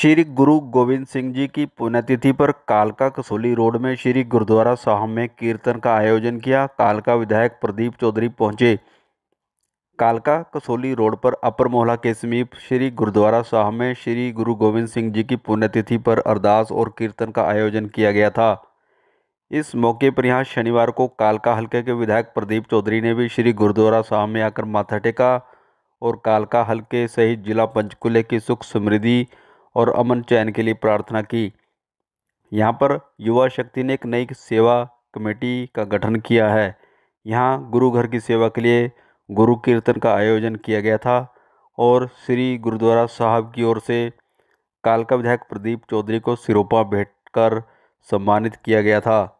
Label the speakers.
Speaker 1: श्री गुरु गोविंद सिंह जी की पुण्यतिथि पर कालका कसोली रोड में श्री गुरुद्वारा साहब में कीर्तन का आयोजन किया कालका विधायक प्रदीप चौधरी पहुंचे कालका कसोली रोड पर अपर मोहला के समीप श्री गुरुद्वारा साहब में श्री गुरु गोविंद सिंह जी की पुण्यतिथि पर अरदास और कीर्तन का आयोजन किया गया था इस मौके पर यहाँ शनिवार को कालका हल्के के विधायक प्रदीप चौधरी ने भी श्री गुरुद्वारा साहब में आकर माथा टेका और कालका हल्के सहित जिला पंचकूले की सुख समृद्धि और अमन चैन के लिए प्रार्थना की यहाँ पर युवा शक्ति ने एक नई सेवा कमेटी का गठन किया है यहाँ गुरु घर की सेवा के लिए गुरु कीर्तन का आयोजन किया गया था और श्री गुरुद्वारा साहब की ओर से कालका विधायक प्रदीप चौधरी को सिरोपा भेंट कर सम्मानित किया गया था